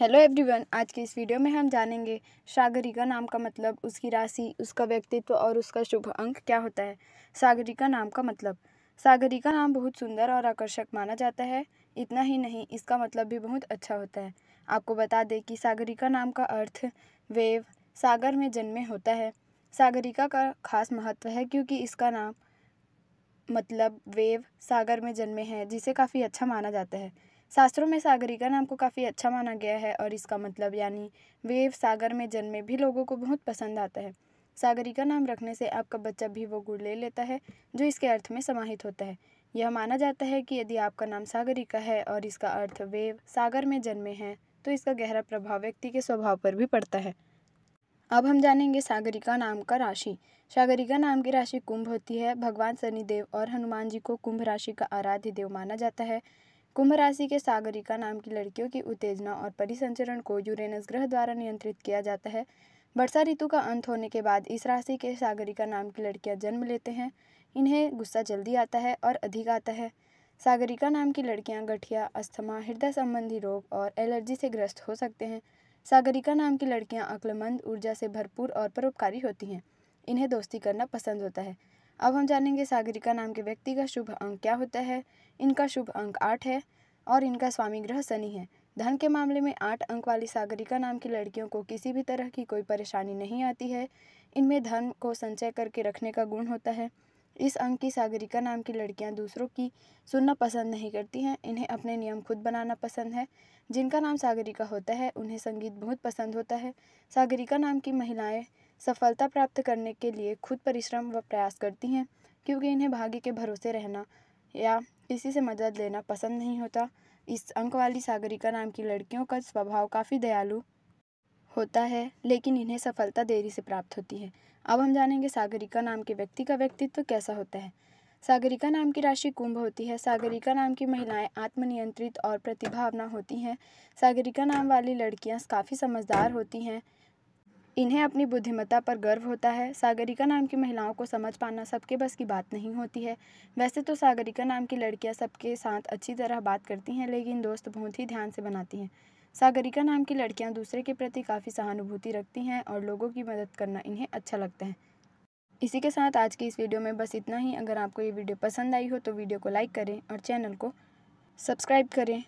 hello everyone आज के इस वीडियो में हम जानेंगे सागरिका नाम का मतलब उसकी राशि उसका व्यक्तित्व और उसका शुभ अंक क्या होता है सागरिका नाम का मतलब सागरिका नाम बहुत सुंदर और आकर्षक माना जाता है इतना ही नहीं इसका मतलब भी बहुत अच्छा होता है आपको बता दें कि सागरिका नाम का अर्थ वेव सागर में जन्मे होता है सागरिका का खास महत्व है क्योंकि इसका नाम मतलब वेव सागर में जन्मे हैं जिसे काफ़ी अच्छा माना जाता है शास्त्रों में सागरिका नाम को काफ़ी अच्छा माना गया है और इसका मतलब यानी वेव सागर में जन्मे भी लोगों को बहुत पसंद आता है सागरिका नाम रखने से आपका बच्चा भी वो गुड़ ले लेता है जो इसके अर्थ में समाहित होता है यह माना जाता है कि यदि आपका नाम सागरिका है और इसका अर्थ वेव सागर में जन्मे हैं तो इसका गहरा प्रभाव व्यक्ति के स्वभाव पर भी पड़ता है अब हम जानेंगे सागरिका नाम का राशि सागरिका नाम की राशि कुंभ होती है भगवान शनिदेव और हनुमान जी को कुंभ राशि का आराध्य देव माना जाता है कुंभ राशि के सागरिका नाम की लड़कियों की उत्तेजना और परिसंचरण को यूरेनस ग्रह द्वारा नियंत्रित किया जाता है वर्षा ऋतु का अंत होने के बाद इस राशि के सागरिका नाम की लड़कियां जन्म लेते हैं इन्हें गुस्सा जल्दी आता है और अधिक आता है सागरिका नाम की लड़कियां गठिया अस्थमा हृदय संबंधी रोग और एलर्जी से ग्रस्त हो सकते हैं सागरिका नाम की लड़कियां अक्लमंद ऊर्जा से भरपूर और परोपकारी होती हैं इन्हें दोस्ती करना पसंद होता है अब हम जानेंगे सागरिका नाम के व्यक्ति का शुभ अंक क्या होता है इनका शुभ अंक आठ है और इनका स्वामी ग्रह शनि है धन के मामले में आठ अंक वाली सागरिका नाम की लड़कियों को किसी भी तरह की कोई परेशानी नहीं आती है इनमें धन को संचय करके रखने का गुण होता है इस अंक की सागरिका नाम की लड़कियां दूसरों की सुनना पसंद नहीं करती हैं इन्हें अपने नियम खुद बनाना पसंद है जिनका नाम सागरिका होता है उन्हें संगीत बहुत पसंद होता है सागरिका नाम की महिलाएं सफलता प्राप्त करने के लिए खुद परिश्रम व प्रयास करती हैं क्योंकि इन्हें भाग्य के भरोसे रहना या किसी से मदद लेना पसंद नहीं होता इस अंक वाली सागरिका नाम की लड़कियों का स्वभाव काफ़ी दयालु होता है लेकिन इन्हें सफलता देरी से प्राप्त होती है अब हम जानेंगे सागरिका नाम के व्यक्ति का व्यक्तित्व तो कैसा होता है सागरिका नाम की राशि कुंभ होती है सागरिका नाम की महिलाएं आत्मनियंत्रित और प्रतिभावना होती हैं सागरिका नाम वाली लड़कियां काफ़ी समझदार होती हैं इन्हें अपनी बुद्धिमत्ता पर गर्व होता है सागरिका नाम की महिलाओं को समझ पाना सबके बस की बात नहीं होती है वैसे तो सागरिका नाम की लड़कियां सबके साथ अच्छी तरह बात करती हैं लेकिन दोस्त बहुत ही ध्यान से बनाती हैं सागरिका नाम की लड़कियां दूसरे के प्रति काफ़ी सहानुभूति रखती हैं और लोगों की मदद करना इन्हें अच्छा लगता है इसी के साथ आज की इस वीडियो में बस इतना ही अगर आपको ये वीडियो पसंद आई हो तो वीडियो को लाइक करें और चैनल को सब्सक्राइब करें